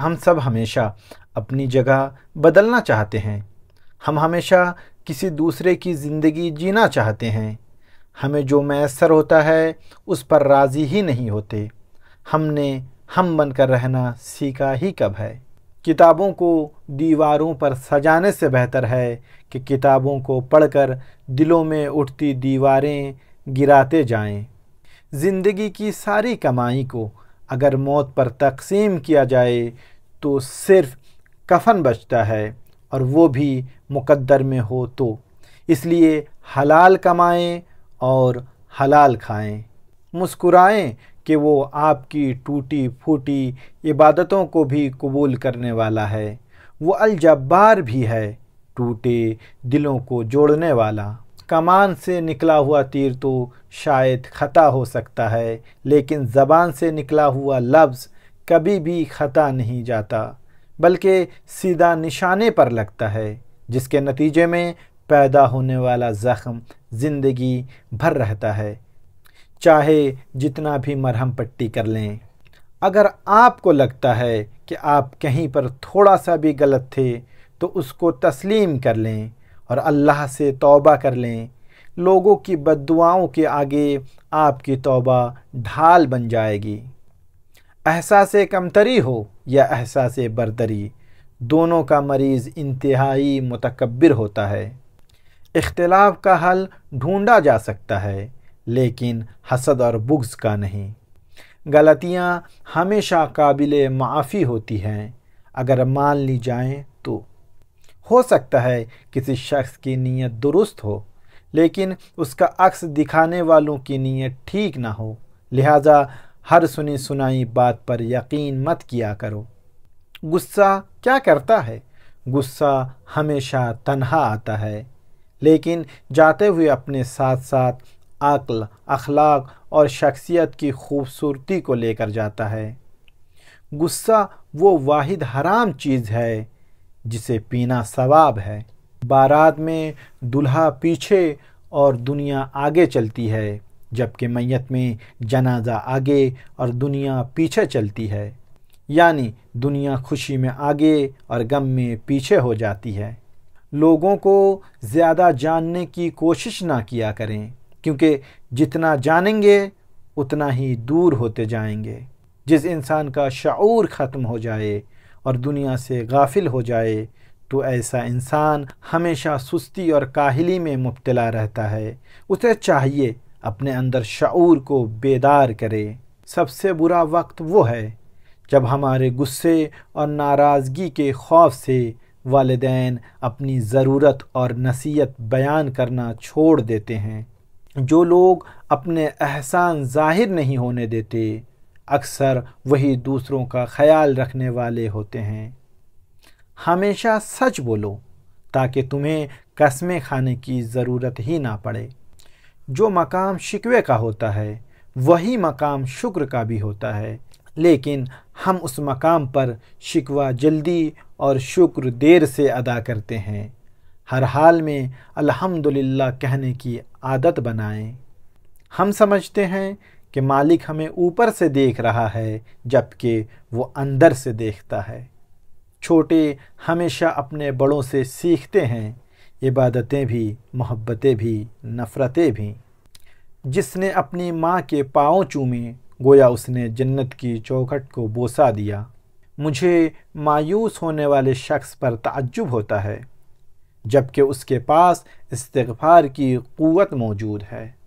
हम सब हमेशा अपनी जगह बदलना चाहते हैं हम हमेशा किसी दूसरे की ज़िंदगी जीना चाहते हैं हमें जो मैसर होता है उस पर राज़ी ही नहीं होते हमने हम बनकर रहना सीखा ही कब है किताबों को दीवारों पर सजाने से बेहतर है कि किताबों को पढ़कर दिलों में उठती दीवारें गिराते जाएं। ज़िंदगी की सारी कमाई को अगर मौत पर तकसीम किया जाए तो सिर्फ कफन बचता है और वो भी मुकद्दर में हो तो इसलिए हलाल कमाएं और हलाल खाएं मुस्कुराएं कि वो आपकी टूटी फूटी इबादतों को भी कबूल करने वाला है वो अलजब्बार भी है टूटे दिलों को जोड़ने वाला कमान से निकला हुआ तीर तो शायद ख़ता हो सकता है लेकिन ज़बान से निकला हुआ लफ्ज़ कभी भी ख़ता नहीं जाता बल्कि सीधा निशाने पर लगता है जिसके नतीजे में पैदा होने वाला ज़ख़म ज़िंदगी भर रहता है चाहे जितना भी मरहम पट्टी कर लें अगर आपको लगता है कि आप कहीं पर थोड़ा सा भी गलत थे तो उसको तस्लीम कर लें और अल्लाह से तौबा कर लें लोगों की बदुआओं के आगे आपकी तौबा ढाल बन जाएगी एहसास कमतरी हो या एहसास बरदरी दोनों का मरीज़ इंतहाई मतकबर होता है इख्तलाफ का हल ढूंढा जा सकता है लेकिन हसद और बुग्ज़ का नहीं गलतियाँ हमेशा काबिल माफ़ी होती हैं अगर मान ली जाएँ हो सकता है किसी शख्स की नीयत दुरुस्त हो लेकिन उसका अक्स दिखाने वालों की नीयत ठीक ना हो लिहाजा हर सुनी सुनाई बात पर यकीन मत किया करो गुस्सा क्या करता है गुस्सा हमेशा तनहा आता है लेकिन जाते हुए अपने साथ साथ अक्ल अखलाक और शख्सियत की खूबसूरती को लेकर जाता है गुस्सा वो वाहिद हराम चीज़ है जिसे पीना सवाब है बारात में दुल्हा पीछे और दुनिया आगे चलती है जबकि मैत में जनाजा आगे और दुनिया पीछे चलती है यानी दुनिया खुशी में आगे और गम में पीछे हो जाती है लोगों को ज़्यादा जानने की कोशिश ना किया करें क्योंकि जितना जानेंगे उतना ही दूर होते जाएंगे जिस इंसान का शूर ख़त्म हो जाए और दुनिया से गाफिल हो जाए तो ऐसा इंसान हमेशा सुस्ती और काहली में मुबतला रहता है उसे चाहिए अपने अंदर शूर को बेदार करे सबसे बुरा वक्त वो है जब हमारे गुस्से और नाराज़गी के खौफ से वालदेन अपनी ज़रूरत और नसीहत बयान करना छोड़ देते हैं जो लोग अपने एहसान ज़ाहिर नहीं होने देते अक्सर वही दूसरों का ख्याल रखने वाले होते हैं हमेशा सच बोलो ताकि तुम्हें कस्में खाने की ज़रूरत ही ना पड़े जो मकाम शिकवे का होता है वही मकाम शुक्र का भी होता है लेकिन हम उस मकाम पर शिकवा जल्दी और शुक्र देर से अदा करते हैं हर हाल में अल्हम्दुलिल्लाह कहने की आदत बनाएं हम समझते हैं कि मालिक हमें ऊपर से देख रहा है जबकि वो अंदर से देखता है छोटे हमेशा अपने बड़ों से सीखते हैं इबादतें भी मोहब्बतें भी नफ़रतें भी जिसने अपनी माँ के पाँव चूमे गोया उसने जन्नत की चौखट को बोसा दिया मुझे मायूस होने वाले शख्स पर ताज्जुब होता है जबकि उसके पास इस्तगफार की क़वत मौजूद है